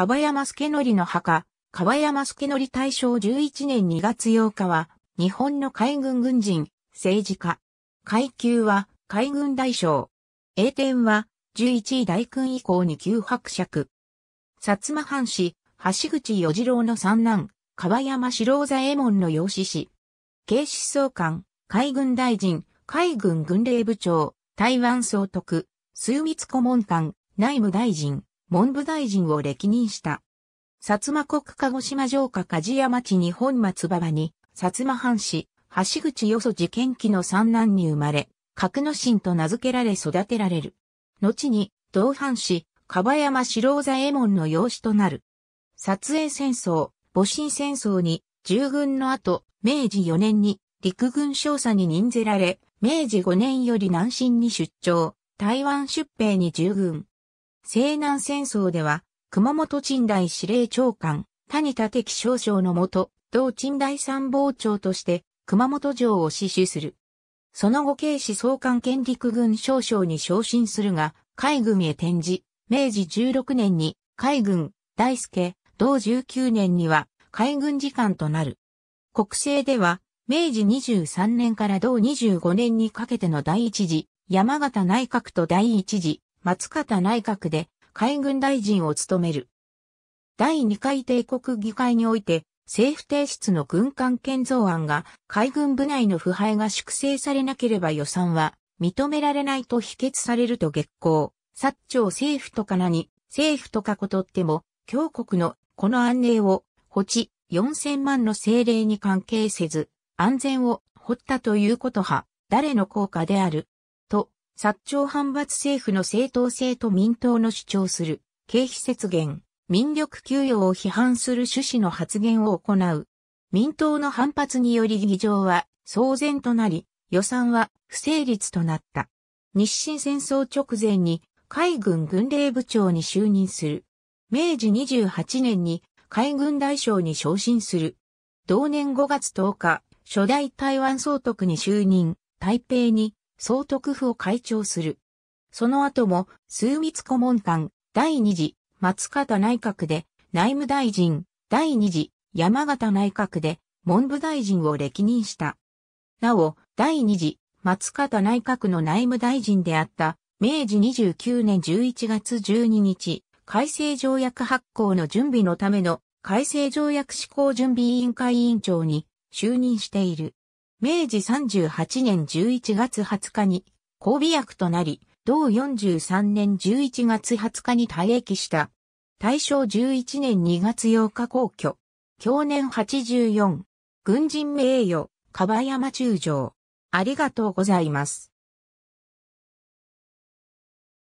川山助則の墓、川山助則大正11年2月8日は、日本の海軍軍人、政治家。階級は、海軍大将。栄転は、11位大君以降に旧伯爵。薩摩藩士、橋口与次郎の三男、川山四郎左衛門の養子氏。警視総監、海軍大臣、海軍軍令部長、台湾総督、枢密顧問官、内務大臣。文部大臣を歴任した。薩摩国鹿児島城下梶山町日本松馬場に、薩摩藩士、橋口よそ事件期の三男に生まれ、格野心と名付けられ育てられる。後に、同藩士、樺山四郎左衛門の養子となる。撮影戦争、戊辰戦争に、従軍の後、明治4年に、陸軍少佐に任ぜられ、明治5年より南進に出張、台湾出兵に従軍。西南戦争では、熊本鎮大司令長官、谷立敵少将のもと、同鎮大参謀長として、熊本城を死守する。その後警視総監兼陸軍少将に昇進するが、海軍へ転じ、明治16年に海軍、大輔、同19年には海軍次官となる。国政では、明治23年から同25年にかけての第一次、山形内閣と第一次、松方内閣で海軍大臣を務める。第2回帝国議会において、政府提出の軍艦建造案が海軍部内の腐敗が粛清されなければ予算は認められないと否決されると月光、薩長政府とか何、政府とかことっても、強国のこの安寧を、保地4000万の政令に関係せず、安全を掘ったということは、誰の効果である。薩長反発政府の正当性と民党の主張する、経費節減、民力給与を批判する趣旨の発言を行う。民党の反発により議場は騒然となり、予算は不成立となった。日清戦争直前に海軍軍令部長に就任する。明治28年に海軍大将に昇進する。同年5月10日、初代台湾総督に就任、台北に総督府を会長する。その後も、枢密顧問官、第二次、松方内閣で、内務大臣、第二次、山形内閣で、文部大臣を歴任した。なお、第二次、松方内閣の内務大臣であった、明治29年11月12日、改正条約発行の準備のための改正条約施行準備委員会委員長に就任している。明治38年11月20日に交尾薬となり、同43年11月20日に退役した。大正11年2月8日皇居。去年84。軍人名誉、かばやま中将。ありがとうございます。